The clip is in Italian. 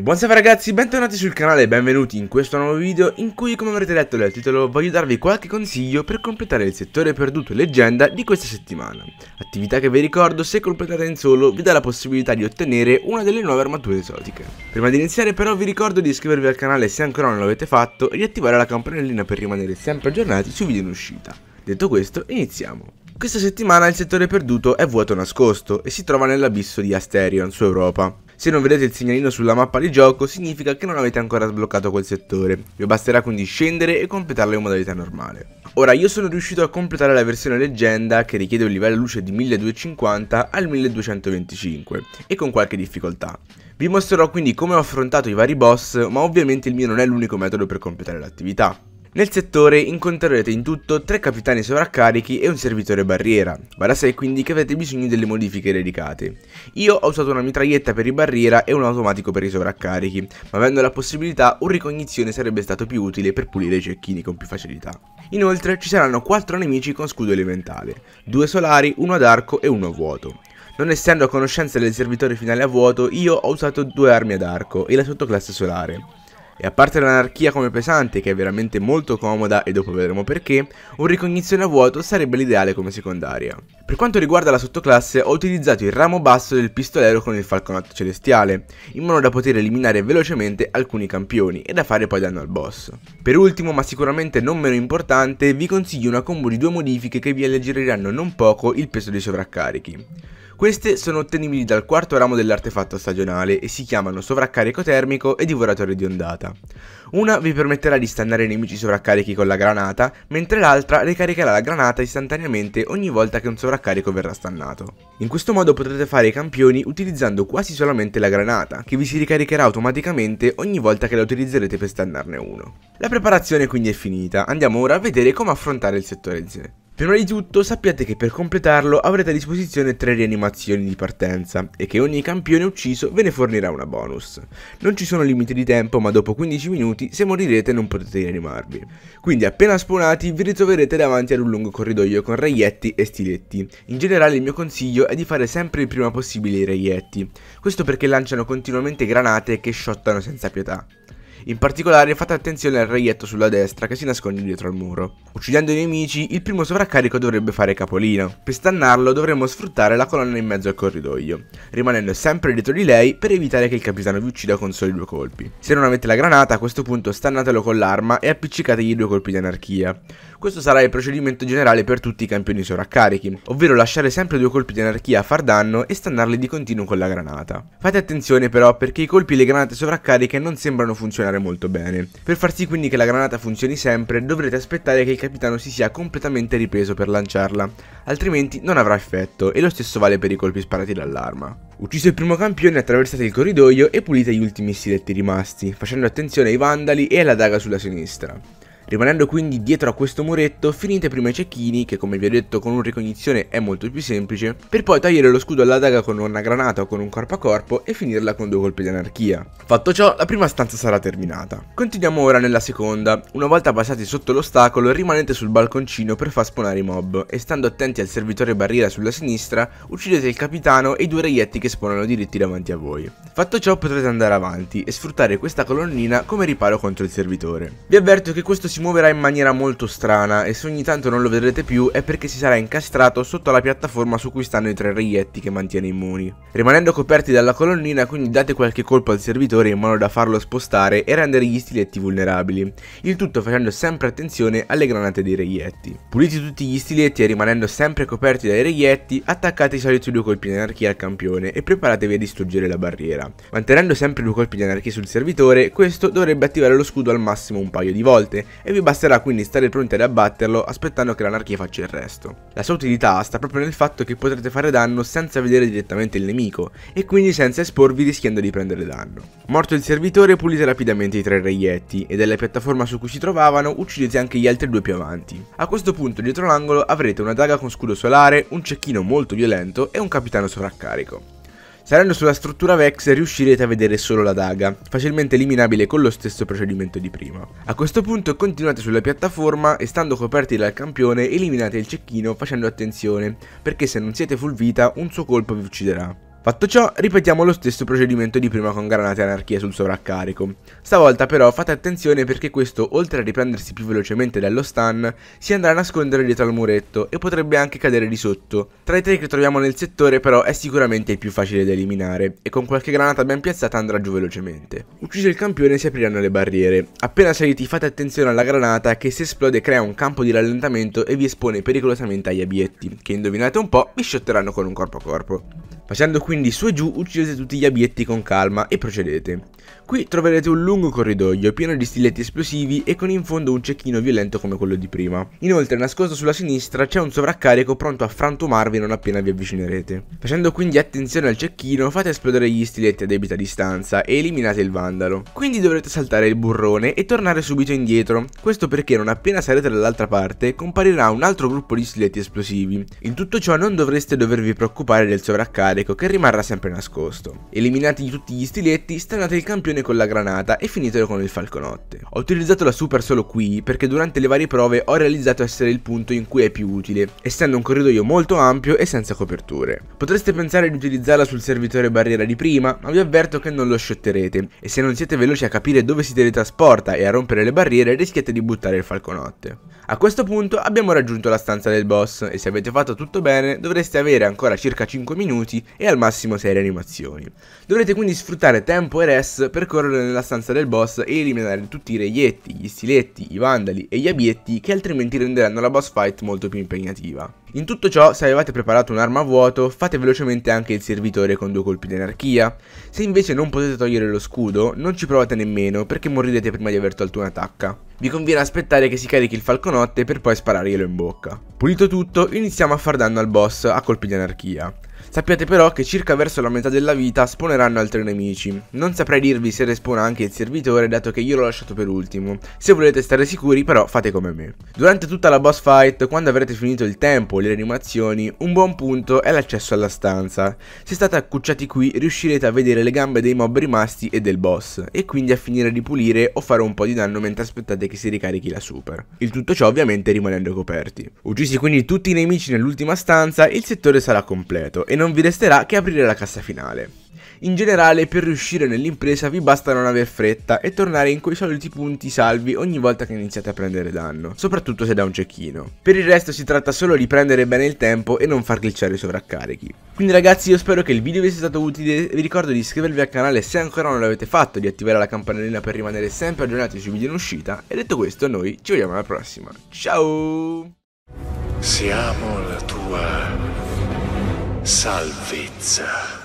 E buonasera ragazzi, bentornati sul canale e benvenuti in questo nuovo video in cui come avrete letto nel titolo voglio darvi qualche consiglio per completare il settore perduto e leggenda di questa settimana. Attività che vi ricordo se completata in solo vi dà la possibilità di ottenere una delle nuove armature esotiche. Prima di iniziare però vi ricordo di iscrivervi al canale se ancora non l'avete fatto e di attivare la campanellina per rimanere sempre aggiornati sui video in uscita. Detto questo, iniziamo! Questa settimana il settore perduto è vuoto nascosto e si trova nell'abisso di Asterion su Europa. Se non vedete il segnalino sulla mappa di gioco significa che non avete ancora sbloccato quel settore, vi basterà quindi scendere e completarlo in modalità normale. Ora io sono riuscito a completare la versione leggenda che richiede un livello luce di 1250 al 1225 e con qualche difficoltà. Vi mostrerò quindi come ho affrontato i vari boss ma ovviamente il mio non è l'unico metodo per completare l'attività. Nel settore incontrerete in tutto tre capitani sovraccarichi e un servitore barriera, va da sé quindi che avete bisogno delle modifiche dedicate. Io ho usato una mitraglietta per i barriera e un automatico per i sovraccarichi, ma avendo la possibilità un ricognizione sarebbe stato più utile per pulire i cecchini con più facilità. Inoltre ci saranno 4 nemici con scudo elementale, 2 solari, uno ad arco e uno a vuoto. Non essendo a conoscenza del servitore finale a vuoto, io ho usato due armi ad arco e la sottoclasse solare. E a parte l'anarchia come pesante, che è veramente molto comoda e dopo vedremo perché, un ricognizione a vuoto sarebbe l'ideale come secondaria. Per quanto riguarda la sottoclasse, ho utilizzato il ramo basso del pistolero con il falconato celestiale, in modo da poter eliminare velocemente alcuni campioni e da fare poi danno al boss. Per ultimo, ma sicuramente non meno importante, vi consiglio una combo di due modifiche che vi alleggeriranno non poco il peso dei sovraccarichi. Queste sono ottenibili dal quarto ramo dell'artefatto stagionale e si chiamano sovraccarico termico e divoratore di ondata. Una vi permetterà di stannare nemici sovraccarichi con la granata, mentre l'altra ricaricherà la granata istantaneamente ogni volta che un sovraccarico verrà stannato. In questo modo potrete fare i campioni utilizzando quasi solamente la granata, che vi si ricaricherà automaticamente ogni volta che la utilizzerete per stannarne uno. La preparazione quindi è finita, andiamo ora a vedere come affrontare il settore Z. Prima di tutto sappiate che per completarlo avrete a disposizione tre rianimazioni di partenza e che ogni campione ucciso ve ne fornirà una bonus. Non ci sono limiti di tempo ma dopo 15 minuti se morirete non potete rianimarvi. Quindi appena spawnati vi ritroverete davanti ad un lungo corridoio con reietti e stiletti. In generale il mio consiglio è di fare sempre il prima possibile i reietti, questo perché lanciano continuamente granate che shottano senza pietà. In particolare fate attenzione al reietto sulla destra che si nasconde dietro al muro. Uccidendo i nemici, il primo sovraccarico dovrebbe fare capolino. Per stannarlo dovremmo sfruttare la colonna in mezzo al corridoio, rimanendo sempre dietro di lei per evitare che il capitano vi uccida con soli due colpi. Se non avete la granata, a questo punto stannatelo con l'arma e appiccicategli due colpi di anarchia. Questo sarà il procedimento generale per tutti i campioni sovraccarichi, ovvero lasciare sempre due colpi di anarchia a far danno e stannarli di continuo con la granata. Fate attenzione però perché i colpi e le granate sovraccariche non sembrano funzionare funzionare molto bene. Per far sì quindi che la granata funzioni sempre dovrete aspettare che il capitano si sia completamente ripreso per lanciarla, altrimenti non avrà effetto e lo stesso vale per i colpi sparati dall'arma. Ucciso il primo campione attraversate il corridoio e pulite gli ultimi stiletti rimasti, facendo attenzione ai vandali e alla daga sulla sinistra. Rimanendo quindi dietro a questo muretto, finite prima i cecchini, che come vi ho detto con un ricognizione è molto più semplice, per poi tagliare lo scudo alla daga con una granata o con un corpo a corpo e finirla con due colpi di anarchia. Fatto ciò, la prima stanza sarà terminata. Continuiamo ora nella seconda. Una volta passati sotto l'ostacolo, rimanete sul balconcino per far spawnare i mob, e stando attenti al servitore barriera sulla sinistra, uccidete il capitano e i due reietti che spawnano diritti davanti a voi. Fatto ciò potrete andare avanti e sfruttare questa colonnina come riparo contro il servitore. Vi avverto che questo si muoverà in maniera molto strana e se ogni tanto non lo vedrete più è perché si sarà incastrato sotto la piattaforma su cui stanno i tre reietti che mantiene immuni. Rimanendo coperti dalla colonnina quindi date qualche colpo al servitore in modo da farlo spostare e rendere gli stiletti vulnerabili, il tutto facendo sempre attenzione alle granate dei reietti. Puliti tutti gli stiletti e rimanendo sempre coperti dai reietti, attaccate i soliti due colpi di anarchia al campione e preparatevi a distruggere la barriera. Mantenendo sempre due colpi di anarchia sul servitore, questo dovrebbe attivare lo scudo al massimo un paio di volte e vi basterà quindi stare pronti ad abbatterlo aspettando che l'anarchia faccia il resto. La sua utilità sta proprio nel fatto che potrete fare danno senza vedere direttamente il nemico e quindi senza esporvi rischiando di prendere danno. Morto il servitore pulite rapidamente i tre reietti e della piattaforma su cui si trovavano uccidete anche gli altri due più avanti. A questo punto dietro l'angolo avrete una daga con scudo solare, un cecchino molto violento e un capitano sovraccarico. Saranno sulla struttura Vex riuscirete a vedere solo la daga, facilmente eliminabile con lo stesso procedimento di prima. A questo punto continuate sulla piattaforma e stando coperti dal campione eliminate il cecchino facendo attenzione, perché se non siete full vita un suo colpo vi ucciderà. Fatto ciò, ripetiamo lo stesso procedimento di prima con granate anarchie sul sovraccarico. Stavolta però fate attenzione perché questo, oltre a riprendersi più velocemente dallo stun, si andrà a nascondere dietro al muretto e potrebbe anche cadere di sotto. Tra i tre che troviamo nel settore però è sicuramente il più facile da eliminare e con qualche granata ben piazzata andrà giù velocemente. Ucciso il campione si apriranno le barriere. Appena saliti fate attenzione alla granata che se esplode crea un campo di rallentamento e vi espone pericolosamente agli abietti, che indovinate un po' vi sciotteranno con un corpo a corpo. Facendo quindi su e giù uccidete tutti gli abietti con calma e procedete. Qui troverete un lungo corridoio pieno di stiletti esplosivi e con in fondo un cecchino violento come quello di prima. Inoltre nascosto sulla sinistra c'è un sovraccarico pronto a frantumarvi non appena vi avvicinerete. Facendo quindi attenzione al cecchino fate esplodere gli stiletti a debita distanza e eliminate il vandalo. Quindi dovrete saltare il burrone e tornare subito indietro, questo perché non appena sarete dall'altra parte comparirà un altro gruppo di stiletti esplosivi. In tutto ciò non dovreste dovervi preoccupare del sovraccarico carico che rimarrà sempre nascosto. Eliminati tutti gli stiletti, stanate il campione con la granata e finitelo con il falconotte. Ho utilizzato la super solo qui perché durante le varie prove ho realizzato essere il punto in cui è più utile, essendo un corridoio molto ampio e senza coperture. Potreste pensare di utilizzarla sul servitore barriera di prima, ma vi avverto che non lo shotterete e se non siete veloci a capire dove si teletrasporta e a rompere le barriere rischiate di buttare il falconotte. A questo punto abbiamo raggiunto la stanza del boss e se avete fatto tutto bene dovreste avere ancora circa 5 minuti e al massimo 6 animazioni. Dovrete quindi sfruttare tempo e rest per correre nella stanza del boss e eliminare tutti i reietti, gli stiletti, i vandali e gli abietti che altrimenti renderanno la boss fight molto più impegnativa. In tutto ciò, se avevate preparato un'arma a vuoto, fate velocemente anche il servitore con due colpi di anarchia. Se invece non potete togliere lo scudo, non ci provate nemmeno perché morirete prima di aver tolto un'attacca. Vi conviene aspettare che si carichi il falconotte per poi spararglielo in bocca. Pulito tutto, iniziamo a far danno al boss a colpi di anarchia. Sappiate però che circa verso la metà della vita spawneranno altri nemici. Non saprei dirvi se respawna anche il servitore dato che io l'ho lasciato per ultimo. Se volete stare sicuri però fate come me. Durante tutta la boss fight, quando avrete finito il tempo e le animazioni, un buon punto è l'accesso alla stanza. Se state accucciati qui riuscirete a vedere le gambe dei mob rimasti e del boss, e quindi a finire di pulire o fare un po' di danno mentre aspettate che si ricarichi la super. Il tutto ciò ovviamente rimanendo coperti. Uccisi quindi tutti i nemici nell'ultima stanza, il settore sarà completo e non vi resterà che aprire la cassa finale. In generale per riuscire nell'impresa vi basta non aver fretta e tornare in quei soliti punti salvi ogni volta che iniziate a prendere danno, soprattutto se da un cecchino. Per il resto si tratta solo di prendere bene il tempo e non far glitchare i sovraccarichi. Quindi ragazzi io spero che il video vi sia stato utile, vi ricordo di iscrivervi al canale se ancora non l'avete fatto, di attivare la campanellina per rimanere sempre aggiornati sui video in uscita e detto questo noi ci vediamo alla prossima, ciao! Siamo la tua salvezza.